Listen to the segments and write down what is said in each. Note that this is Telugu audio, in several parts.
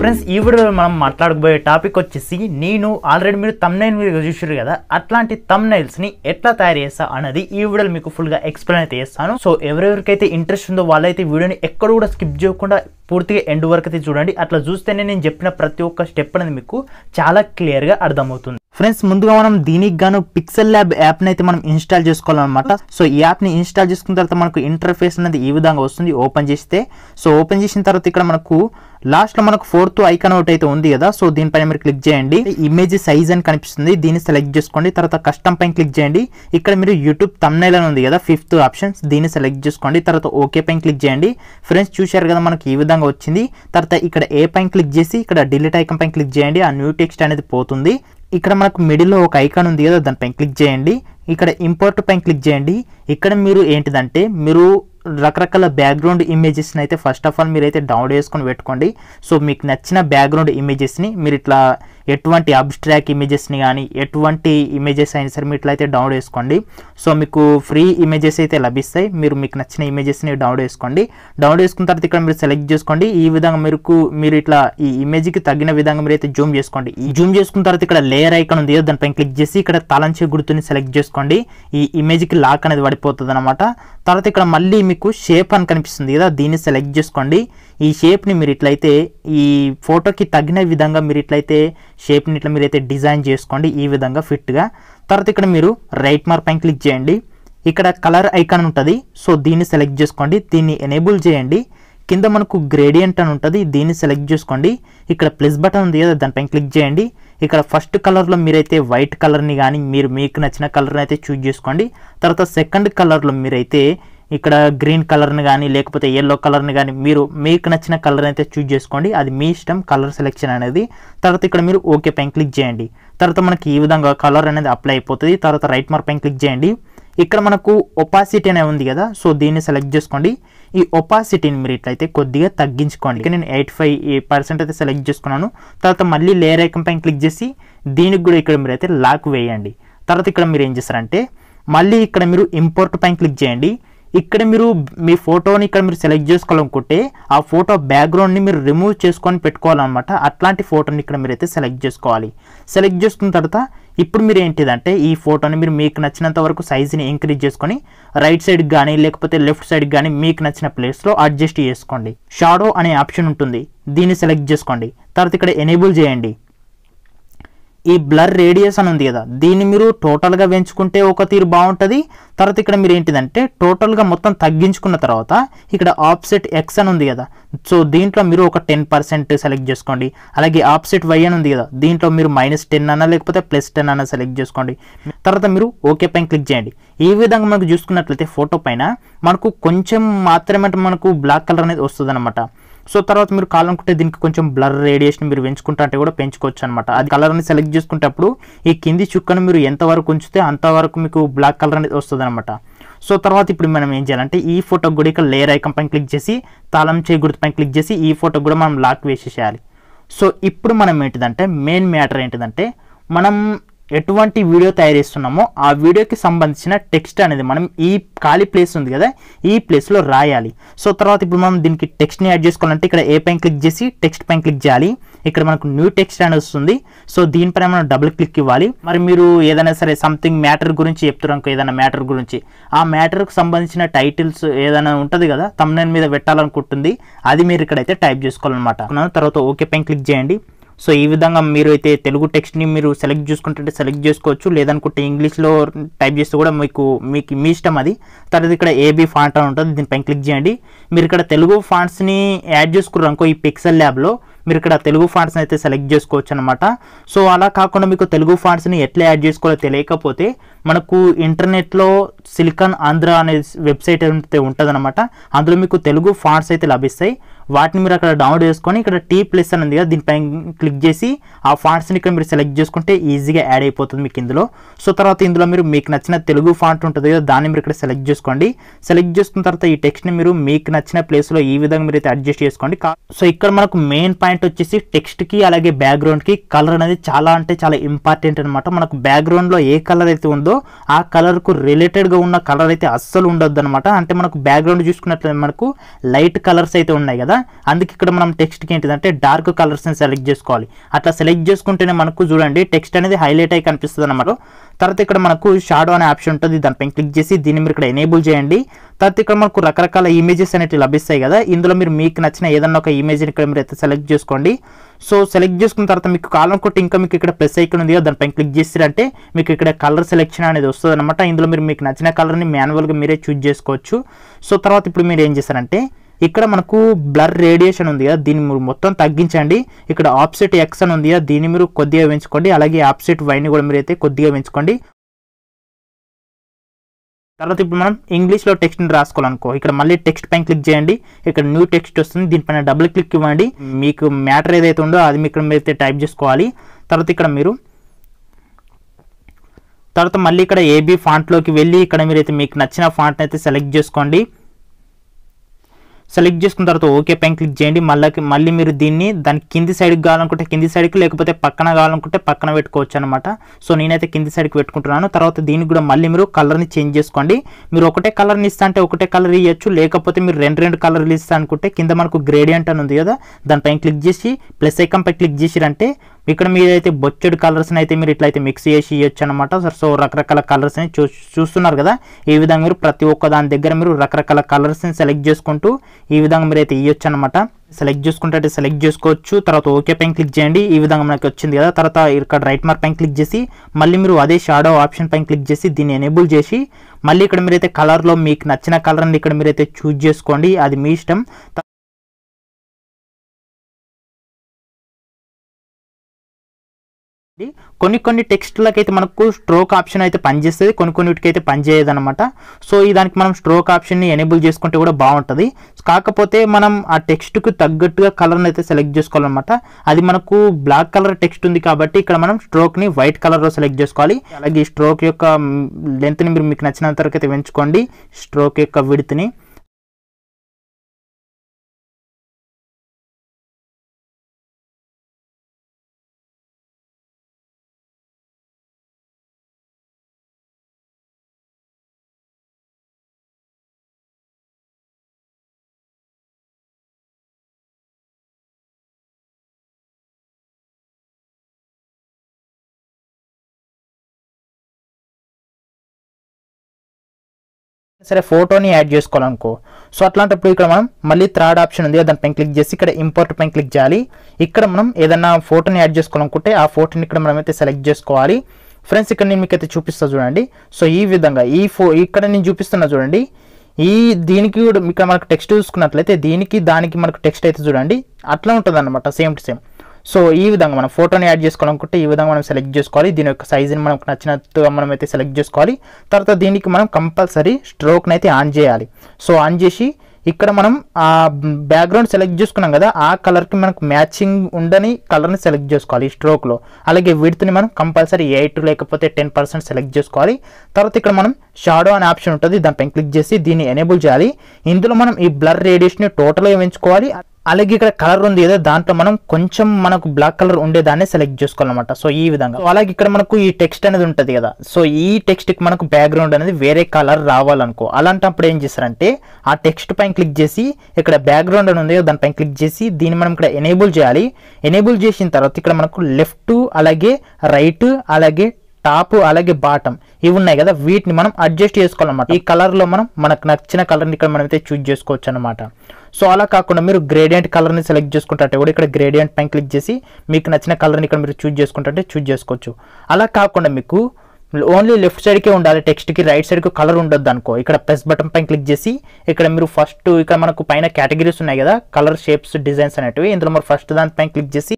ఫ్రెండ్స్ ఈ వీడియోలో మనం మాట్లాడుకోబోయే టాపిక్ వచ్చేసి నేను ఆల్రెడీ మీరు తమ్ నైల్ మీరు చూసారు కదా అట్లాంటి నైల్స్ని ఎట్లా తయారు చేస్తా అన్నది ఈ వీడియోలో మీకు ఫుల్గా ఎక్స్ప్లెయిన్ అయితే చేస్తాను సో ఎవరెవరికైతే ఇంట్రెస్ట్ ఉందో వాళ్ళైతే వీడియోని ఎక్కడ కూడా స్కిప్ చేయకుండా పూర్తిగా ఎండ్ వరకు అయితే చూడండి అట్లా చూస్తేనే నేను చెప్పిన ప్రతి ఒక్క స్టెప్ అనేది మీకు చాలా క్లియర్గా అర్థమవుతుంది ఫ్రెండ్స్ ముందుగా మనం దీనికి గాను పిక్సెల్ ల్యాబ్ యాప్ నైతే మనం ఇన్స్టాల్ చేసుకోవాలన్నమాట సో ఈ యాప్ని ఇన్స్టాల్ చేసుకున్న తర్వాత మనకు ఇంటర్ఫేస్ అనేది ఈ విధంగా వస్తుంది ఓపెన్ చేస్తే సో ఓపెన్ చేసిన తర్వాత ఇక్కడ మనకు లాస్ట్లో మనకు ఫోర్త్ ఐకాన్ ఒకటి అయితే ఉంది కదా సో దీనిపైన మీరు క్లిక్ చేయండి ఇమేజ్ సైజ్ అని కనిపిస్తుంది దీన్ని సెలెక్ట్ చేసుకోండి తర్వాత కస్టమ్ పైన క్లిక్ చేయండి ఇక్కడ మీరు యూట్యూబ్ తమ్నైల్ అని ఉంది కదా ఫిఫ్త్ ఆప్షన్ దీన్ని సెలెక్ట్ చేసుకోండి తర్వాత ఓకే పైన క్లిక్ చేయండి ఫ్రెండ్స్ చూశారు కదా మనకి ఈ విధంగా వచ్చింది తర్వాత ఇక్కడ ఏ పైన క్లిక్ చేసి ఇక్కడ డిలీట్ ఐకన్ పైన క్లిక్ చేయండి ఆ న్యూ టెక్స్ట్ అనేది పోతుంది ఇక్కడ మనకు మిడిల్లో ఒక ఐకాన్ ఉంది కదా దానిపై క్లిక్ చేయండి ఇక్కడ ఇంపోర్ట్ పైన క్లిక్ చేయండి ఇక్కడ మీరు ఏంటిదంటే మీరు రకరకాల బ్యాక్గ్రౌండ్ ఇమేజెస్ని అయితే ఫస్ట్ ఆఫ్ ఆల్ మీరు అయితే డౌన్లోడ్ చేసుకొని పెట్టుకోండి సో మీకు నచ్చిన బ్యాక్గ్రౌండ్ ఇమేజెస్ని మీరు ఇట్లా ఎటువంటి అబ్స్ట్రాక్ ఇమేజెస్ని కానీ ఎటువంటి ఇమేజెస్ అయినా సరే మీట్లో అయితే డౌన్లోడ్ చేసుకోండి సో మీకు ఫ్రీ ఇమేజెస్ అయితే లభిస్తాయి మీరు మీకు నచ్చిన ఇమేజెస్ని డౌన్లోడ్ చేసుకోండి డౌన్లోడ్ చేసుకున్న తర్వాత ఇక్కడ మీరు సెలెక్ట్ చేసుకోండి ఈ విధంగా మీరు మీరు ఇట్లా ఈ ఇమేజ్కి తగిన విధంగా మీరు అయితే జూమ్ చేసుకోండి ఈ జూమ్ చేసుకున్న తర్వాత ఇక్కడ లేయర్ ఐకన్ ఉంది దానిపైన క్లిక్ చేసి ఇక్కడ తలంచే గుర్తుని సెలెక్ట్ చేసుకోండి ఈ ఇమేజ్కి లాక్ అనేది పడిపోతుంది అనమాట తర్వాత ఇక్కడ మళ్ళీ మీకు షేప్ అని కనిపిస్తుంది కదా దీన్ని సెలెక్ట్ చేసుకోండి ఈ షేప్ని మీరు ఇట్లయితే ఈ ఫోటోకి తగిన విధంగా మీరు ఇట్లయితే షేప్ని ఇట్లా మీరు అయితే డిజైన్ చేసుకోండి ఈ విధంగా ఫిట్గా తర్వాత ఇక్కడ మీరు రైట్ మార్క్ పైన క్లిక్ చేయండి ఇక్కడ కలర్ ఐకాన్ ఉంటుంది సో దీన్ని సెలెక్ట్ చేసుకోండి దీన్ని ఎనేబుల్ చేయండి కింద మనకు గ్రేడియంట్ అని ఉంటుంది దీన్ని సెలెక్ట్ చేసుకోండి ఇక్కడ ప్లస్ బటన్ ఉంది కదా దానిపైన క్లిక్ చేయండి ఇక్కడ ఫస్ట్ కలర్లో మీరైతే వైట్ కలర్ని కానీ మీరు మీకు నచ్చిన కలర్ని అయితే చూజ్ చేసుకోండి తర్వాత సెకండ్ కలర్లో మీరైతే ఇక్కడ గ్రీన్ కలర్ని కానీ లేకపోతే ఎల్లో కలర్ని కానీ మీరు మీకు నచ్చిన కలర్ అయితే చూజ్ చేసుకోండి అది మీ ఇష్టం కలర్ సెలెక్షన్ అనేది తర్వాత ఇక్కడ మీరు ఓకే పైన క్లిక్ చేయండి తర్వాత మనకి ఈ విధంగా కలర్ అనేది అప్లై అయిపోతుంది తర్వాత రైట్ మార్క్ పైన క్లిక్ చేయండి ఇక్కడ మనకు ఒపాసిటీ అనే ఉంది కదా సో దీన్ని సెలెక్ట్ చేసుకోండి ఈ ఒపాసిటీని మీరు ఇట్లయితే కొద్దిగా తగ్గించుకోండి నేను ఎయిట్ ఫైవ్ పర్సెంట్ అయితే సెలెక్ట్ చేసుకున్నాను తర్వాత మళ్ళీ లేయర్ ఐకం పైన క్లిక్ చేసి దీనికి కూడా ఇక్కడ మీరు అయితే లాక్ వేయండి తర్వాత ఇక్కడ మీరు ఏం చేస్తారంటే మళ్ళీ ఇక్కడ మీరు ఇంపోర్ట్ పైన క్లిక్ చేయండి ఇక్కడ మీరు మీ ఫోటోని ఇక్కడ మీరు సెలెక్ట్ చేసుకోవాలనుకుంటే ఆ ఫోటో బ్యాక్గ్రౌండ్ని మీరు రిమూవ్ చేసుకొని పెట్టుకోవాలన్నమాట అట్లాంటి ఫోటోని ఇక్కడ మీరు అయితే సెలెక్ట్ చేసుకోవాలి సెలెక్ట్ చేసుకున్న తర్వాత ఇప్పుడు మీరు ఏంటిదంటే ఈ ఫోటోని మీరు మీకు నచ్చినంత వరకు సైజుని ఇంక్రీజ్ చేసుకొని రైట్ సైడ్కి కానీ లేకపోతే లెఫ్ట్ సైడ్ కానీ మీకు నచ్చిన ప్లేస్లో అడ్జస్ట్ చేసుకోండి షాడో అనే ఆప్షన్ ఉంటుంది దీన్ని సెలెక్ట్ చేసుకోండి తర్వాత ఇక్కడ ఎనేబుల్ చేయండి ఈ బ్లర్ రేడియస్ అని ఉంది కదా దీన్ని మీరు టోటల్గా పెంచుకుంటే ఒక తీరు బాగుంటుంది తర్వాత ఇక్కడ మీరు ఏంటిదంటే టోటల్గా మొత్తం తగ్గించుకున్న తర్వాత ఇక్కడ ఆప్సెట్ ఎక్స్ అని ఉంది కదా సో దీంట్లో మీరు ఒక టెన్ పర్సెంట్ సెలెక్ట్ చేసుకోండి అలాగే ఆప్సెట్ వై అని ఉంది కదా దీంట్లో మీరు మైనస్ టెన్ అన్నా లేకపోతే ప్లస్ టెన్ అన్నా సెలెక్ట్ చేసుకోండి తర్వాత మీరు ఓకే పైన క్లిక్ చేయండి ఈ విధంగా మనకు చూసుకున్నట్లయితే ఫోటో పైన మనకు కొంచెం మాత్రమే మనకు బ్లాక్ కలర్ అనేది వస్తుంది సో తర్వాత మీరు కాలం అనుకుంటే దీనికి కొంచెం బ్లర్ రేడియేషన్ మీరు పెంచుకుంటా అంటే కూడా పెంచుకోవచ్చు అనమాట అది కలర్ని సెలెక్ట్ చేసుకునేటప్పుడు ఈ కింది చుక్కను మీరు ఎంతవరకు ఉంచితే అంతవరకు మీకు బ్లాక్ కలర్ అనేది వస్తుంది అనమాట సో తర్వాత ఇప్పుడు మనం ఏం చేయాలంటే ఈ ఫోటో కూడా ఇక్కడ లేయర్ ఐకన్ పైన క్లిక్ చేసి తాళం చేయి గుర్తుపై క్లిక్ చేసి ఈ ఫోటో కూడా మనం లాక్ వేసేసేయాలి సో ఇప్పుడు మనం ఏంటిదంటే మెయిన్ మ్యాటర్ ఏంటిదంటే మనం ఎటువంటి వీడియో తయారు చేస్తున్నామో ఆ వీడియోకి సంబంధించిన టెక్స్ట్ అనేది మనం ఈ ఖాళీ ప్లేస్ ఉంది కదా ఈ ప్లేస్లో రాయాలి సో తర్వాత ఇప్పుడు మనం దీనికి టెక్స్ట్ని యాడ్ చేసుకోవాలంటే ఇక్కడ ఏ పైన క్లిక్ చేసి టెక్స్ట్ పైన క్లిక్ చేయాలి ఇక్కడ మనకు న్యూ టెక్స్ట్ అని వస్తుంది సో దీనిపైన మనం డబుల్ క్లిక్ ఇవ్వాలి మరి మీరు ఏదైనా సరే సంథింగ్ మ్యాటర్ గురించి చెప్తున్నాం ఏదైనా మ్యాటర్ గురించి ఆ మ్యాటర్కు సంబంధించిన టైటిల్స్ ఏదైనా ఉంటుంది కదా తమ్నైన్ మీద పెట్టాలనుకుంటుంది అది మీరు ఇక్కడైతే టైప్ చేసుకోవాలన్నమాట తర్వాత ఓకే పైన క్లిక్ చేయండి సో ఈ విధంగా మీరు అయితే తెలుగు టెక్స్ట్ని మీరు సెలెక్ట్ చేసుకుంటే సెలెక్ట్ చేసుకోవచ్చు లేదనుకుంటే ఇంగ్లీష్లో టైప్ చేస్తే కూడా మీకు మీకు మీ ఇష్టం అది తర్వాత ఇక్కడ ఏబీ ఫాంట్ అని ఉంటుంది దీనిపైన క్లిక్ చేయండి మీరు ఇక్కడ తెలుగు ఫాంట్స్ని యాడ్ చేసుకున్నారు అనుకో ఈ పిక్సెల్ ల్యాబ్లో మీరు ఇక్కడ తెలుగు ఫాంట్స్ని అయితే సెలెక్ట్ చేసుకోవచ్చు అనమాట సో అలా కాకుండా మీకు తెలుగు ఫాంట్స్ని ఎట్లా యాడ్ చేసుకోవాలో తెలియకపోతే మనకు ఇంటర్నెట్లో సిలికాన్ ఆంధ్ర అనే వెబ్సైట్ అయితే ఉంటుందన్నమాట అందులో మీకు తెలుగు ఫాంట్స్ అయితే లభిస్తాయి వాటిని మీరు అక్కడ డౌన్లోడ్ చేసుకొని ఇక్కడ టీ ప్లస్ అని ఉంది కదా దీనిపైన క్లిక్ చేసి ఆ ఫాంట్స్ని ఇక్కడ మీరు సెలెక్ట్ చేసుకుంటే ఈజీగా యాడ్ అయిపోతుంది మీకు ఇందులో సో తర్వాత ఇందులో మీరు మీకు నచ్చిన తెలుగు ఫాంట్ ఉంటుంది కదా దాన్ని మీరు ఇక్కడ సెలెక్ట్ చేసుకోండి సెలెక్ట్ చేసుకున్న తర్వాత ఈ టెక్స్ట్ని మీరు మీకు నచ్చిన ప్లేస్లో ఈ విధంగా మీరు అయితే అడ్జస్ట్ చేసుకోండి సో ఇక్కడ మనకు మెయిన్ పాయింట్ వచ్చేసి టెక్స్ట్కి అలాగే బ్యాక్గ్రౌండ్కి కలర్ అనేది చాలా అంటే చాలా ఇంపార్టెంట్ అనమాట మనకు బ్యాక్గ్రౌండ్లో ఏ కలర్ అయితే ఉందో ఆ కలర్కు రిలేటెడ్గా ఉన్న కలర్ అయితే అస్సలు ఉండొద్దు అనమాట అంటే మనకు బ్యాక్గ్రౌండ్ చూసుకున్నట్లయితే మనకు లైట్ కలర్స్ అయితే ఉన్నాయి కదా అందుకే ఇక్కడ మనం టెక్స్ట్కి ఏంటిదంటే డార్క్ కలర్స్ని సెలెక్ట్ చేసుకోవాలి అట్లా సెలెక్ట్ చేసుకుంటేనే మనకు చూడండి టెక్స్ట్ అనేది హైలైట్ అయి కనిపిస్తుంది అన్నమాట తర్వాత ఇక్కడ మనకు షాడో అనే ఆప్షన్ ఉంటుంది దానిపైన క్లిక్ చేసి దీన్ని మీరు ఇక్కడ ఎనేబుల్ చేయండి తర్వాత ఇక్కడ మనకు రకరకాల ఇమేజెస్ అనేవి లభిస్తాయి కదా ఇందులో మీరు మీకు నచ్చిన ఏదన్నా ఒక ఇమేజ్ని ఇక్కడ మీరు అయితే సెలెక్ట్ చేసుకోండి సో సెలెక్ట్ చేసుకున్న తర్వాత మీకు కాలం కొట్టి ఇంకా మీకు ఇక్కడ ప్లస్ ఐకన్ ఉంది కదా దానిపైన క్లిక్ చేసిరంటే మీకు ఇక్కడ కలర్ సెలెక్షన్ అనేది వస్తుంది అనమాట ఇందులో మీరు మీకు నచ్చిన కలర్ని మాన్యువల్గా మీరే చూజ్ చేసుకోవచ్చు సో తర్వాత ఇప్పుడు మీరు ఏం చేస్తారంటే ఇక్కడ మనకు బ్లర్ రేడియేషన్ ఉంది కదా దీన్ని మీరు మొత్తం తగ్గించండి ఇక్కడ ఆప్సెట్ ఎక్స్ అని ఉంది కదా దీన్ని మీరు కొద్దిగా పెంచుకోండి అలాగే ఆప్సెట్ వైని కూడా మీరు అయితే కొద్దిగా పెంచుకోండి తర్వాత ఇప్పుడు మనం ఇంగ్లీష్లో టెక్స్ట్ని రాసుకోవాలనుకో ఇక్కడ మళ్ళీ టెక్స్ట్ పైన క్లిక్ చేయండి ఇక్కడ న్యూ టెక్స్ట్ వస్తుంది దీనిపైన డబుల్ క్లిక్ ఇవ్వండి మీకు మ్యాటర్ ఏదైతే ఉందో అది మీకు అయితే టైప్ చేసుకోవాలి తర్వాత ఇక్కడ మీరు తర్వాత మళ్ళీ ఇక్కడ ఏబీ ఫాంట్లోకి వెళ్ళి ఇక్కడ మీరు అయితే మీకు నచ్చిన ఫాంట్ని అయితే సెలెక్ట్ చేసుకోండి సెలెక్ట్ చేసుకున్న తర్వాత ఓకే పైన క్లిక్ చేయండి మళ్ళీ మళ్ళీ మీరు దీన్ని దాని కింది సైడ్కి కావాలనుకుంటే కింది సైడ్కి లేకపోతే పక్కన కావాలనుకుంటే పక్కన పెట్టుకోవచ్చు అనమాట సో నేనైతే కింది సైడ్కి పెట్టుకుంటున్నాను తర్వాత దీనికి కూడా మళ్ళీ మీరు కలర్ని చేంజ్ చేసుకోండి మీరు ఒకటే కలర్ని ఇస్తా అంటే ఒకటే కలర్ ఇవ్వచ్చు లేకపోతే మీరు రెండు రెండు కలర్లు ఇస్తా అనుకుంటే కింద మనకు గ్రేడియంట్ అని ఉంది కదా దానిపైన క్లిక్ చేసి ప్లస్ ఐకంపై క్లిక్ చేసిరంటే ఇక్కడ మీరైతే బొచ్చడు కలర్స్ని అయితే మీరు ఇట్లయితే మిక్స్ చేసి ఇవ్వచ్చు అనమాట సో రకరకాల కలర్స్ని చూ చూస్తున్నారు కదా ఈ విధంగా మీరు ప్రతి ఒక్క దాని దగ్గర మీరు రకరకాల కలర్స్ని సెలెక్ట్ చేసుకుంటూ ఈ విధంగా మీరు అయితే ఇవ్వచ్చు అనమాట సెలెక్ట్ చేసుకుంటే సెలెక్ట్ చేసుకోవచ్చు తర్వాత ఓకే పైన క్లిక్ చేయండి ఈ విధంగా మనకి వచ్చింది కదా తర్వాత ఇక్కడ రైట్ మార్క్ పైన క్లిక్ చేసి మళ్ళీ మీరు అదే షాడో ఆప్షన్ పైన క్లిక్ చేసి దీన్ని ఎనేబుల్ చేసి మళ్ళీ ఇక్కడ మీరైతే కలర్లో మీకు నచ్చిన కలర్ని ఇక్కడ మీరైతే చూజ్ చేసుకోండి అది మీ ఇష్టం కొన్ని కొన్ని అయితే మనకు స్ట్రోక్ ఆప్షన్ అయితే పనిచేస్తుంది కొన్ని కొన్నిటికైతే పనిచేయదు అనమాట సో ఈ దానికి మనం స్ట్రోక్ ఆప్షన్ని ఎనేబుల్ చేసుకుంటే కూడా బాగుంటుంది కాకపోతే మనం ఆ టెక్స్ట్కు తగ్గట్టుగా కలర్ని అయితే సెలెక్ట్ చేసుకోవాలన్నమాట అది మనకు బ్లాక్ కలర్ టెక్స్ట్ ఉంది కాబట్టి ఇక్కడ మనం స్ట్రోక్ని వైట్ కలర్లో సెలెక్ట్ చేసుకోవాలి అలాగే స్ట్రోక్ యొక్క లెంత్ని మీరు మీకు నచ్చినంత వరకు అయితే పెంచుకోండి స్ట్రోక్ యొక్క విడత్ని సరే ఫోటోని యాడ్ చేసుకోవాలనుకో సో అట్లాంటప్పుడు ఇక్కడ మనం మళ్ళీ థర్డ్ ఆప్షన్ ఉంది దానిపైన క్లిక్ చేసి ఇక్కడ ఇంపోర్ట్ పైన క్లిక్ చేయాలి ఇక్కడ మనం ఏదన్నా ఫోటోని యాడ్ చేసుకోవాలనుకుంటే ఆ ఫోటోని ఇక్కడ మనం అయితే సెలెక్ట్ చేసుకోవాలి ఫ్రెండ్స్ ఇక్కడ నేను మీకు అయితే చూడండి సో ఈ విధంగా ఈ ఫో ఇక్కడ నేను చూపిస్తున్నా చూడండి ఈ దీనికి కూడా ఇక్కడ మనకు టెక్స్ట్ చూసుకున్నట్లయితే దీనికి దానికి మనకు టెక్స్ట్ అయితే చూడండి అట్లా ఉంటుంది సేమ్ టు సేమ్ సో ఈ విధంగా మనం ఫోటోని యాడ్ చేసుకోవాలనుకుంటే ఈ విధంగా మనం సెలెక్ట్ చేసుకోవాలి దీని యొక్క సైజుని మనకు నచ్చినట్టుగా మనం అయితే సెలెక్ట్ చేసుకోవాలి తర్వాత దీనికి మనం కంపల్సరీ స్ట్రోక్ని అయితే ఆన్ చేయాలి సో ఆన్ చేసి ఇక్కడ మనం ఆ బ్యాక్గ్రౌండ్ సెలెక్ట్ చేసుకున్నాం కదా ఆ కలర్కి మనకు మ్యాచింగ్ ఉండని కలర్ని సెలెక్ట్ చేసుకోవాలి ఈ స్ట్రోక్లో అలాగే విడుతుని మనం కంపల్సరీ ఎయిట్ లేకపోతే టెన్ పర్సెంట్ సెలెక్ట్ చేసుకోవాలి తర్వాత ఇక్కడ మనం షాడో అనే ఆప్షన్ ఉంటుంది దానిపైన క్లిక్ చేసి దీన్ని ఎనేబుల్ చేయాలి ఇందులో మనం ఈ బ్లర్ రేడియేషన్ టోటల్గా పెంచుకోవాలి అలాగే ఇక్కడ కలర్ ఉంది ఏదో దాంట్లో మనం కొంచెం మనకు బ్లాక్ కలర్ ఉండేదాన్ని సెలెక్ట్ చేసుకోవాలన్నమాట సో ఈ విధంగా అలాగే ఇక్కడ మనకు ఈ టెక్స్ట్ అనేది ఉంటుంది కదా సో ఈ టెక్స్ట్కి మనకు బ్యాక్గ్రౌండ్ అనేది వేరే కలర్ రావాలనుకో అలాంటప్పుడు ఏం చేస్తారంటే ఆ టెక్స్ట్ పైన క్లిక్ చేసి ఇక్కడ బ్యాక్గ్రౌండ్ అని ఉంది కదా దానిపైన క్లిక్ చేసి దీన్ని మనం ఇక్కడ ఎనేబుల్ చేయాలి ఎనేబుల్ చేసిన తర్వాత ఇక్కడ మనకు లెఫ్ట్ అలాగే రైట్ అలాగే టాప్ అలాగే బాటమ్ ఇవి ఉన్నాయి కదా వీటిని మనం అడ్జస్ట్ చేసుకోవాలన్నమాట ఈ కలర్లో మనం మనకు నచ్చిన కలర్ని ఇక్కడ మనం అయితే చూజ్ చేసుకోవచ్చు అనమాట సో అలా కాకుండా మీరు గ్రేడియంట్ కలర్ని సెలెక్ట్ చేసుకుంటే కూడా ఇక్కడ గ్రేడియంట్ పైన క్లిక్ చేసి మీకు నచ్చిన కలర్ని ఇక్కడ మీరు చూజ్ చేసుకుంటే చూజ్ చేసుకోవచ్చు అలా కాకుండా మీకు ఓన్లీ లెఫ్ట్ సైడ్కే ఉండాలి టెక్స్ట్కి రైట్ సైడ్కి కలర్ ఉండొద్దు అనుకో ఇక్కడ ప్లస్ బటన్ పైన క్లిక్ చేసి ఇక్కడ మీరు ఫస్ట్ ఇక్కడ మనకు పైన కేటగిరీస్ ఉన్నాయి కదా కలర్ షేప్స్ డిజైన్స్ అనేటివి ఇందులో మీరు ఫస్ట్ దానిపైన క్లిక్ చేసి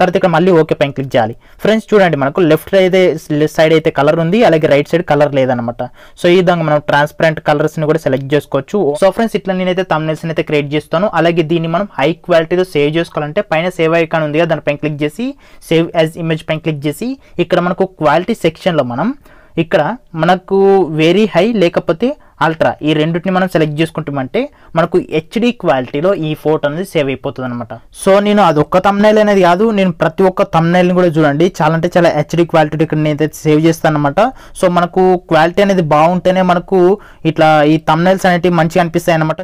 తర్వాత ఇక్కడ మళ్ళీ ఓకే పైన క్లిక్ చేయాలి ఫ్రెండ్స్ చూడండి మనకు లెఫ్ట్ అయితే లెఫ్ట్ సైడ్ అయితే కలర్ ఉంది అలాగే రైట్ సైడ్ కలర్ లేదనమాట సో ఈ విధంగా మనం ట్రాన్స్పరెంట్ కలర్స్ని కూడా సెలెక్ట్ చేసుకోవచ్చు సో ఫ్రెండ్స్ ఇట్లా నేనైతే తమ్నెల్స్ని అయితే క్రియేట్ చేస్తాను అలాగే దీన్ని మనం హై క్వాలిటీతో సేవ్ చేసుకోవాలంటే పైన సేవ్ ఐకాన్ ఉంది కదా దానిపై క్లిక్ చేసి సేవ్ యాజ్ ఇమేజ్ పైన క్లిక్ చేసి ఇక్కడ మనకు క్వాలిటీ సెక్షన్లో మనం ఇక్కడ మనకు వెరీ హై లేకపోతే అల్ట్రా ఈ రెండింటిని మనం సెలెక్ట్ చేసుకుంటామంటే మనకు హెచ్డి క్వాలిటీలో ఈ ఫోటో అనేది సేవ్ అయిపోతుంది అనమాట సో నేను అది ఒక్క తమ్నైల్ అనేది కాదు నేను ప్రతి ఒక్క తమ్నైల్ని కూడా చూడండి చాలా అంటే చాలా హెచ్డి క్వాలిటీ ఇక్కడ నేనైతే సేవ్ చేస్తాను అనమాట సో మనకు క్వాలిటీ అనేది బాగుంటేనే మనకు ఇట్లా ఈ తమ్నైల్స్ అనేటివి మంచిగా అనిపిస్తాయి అనమాట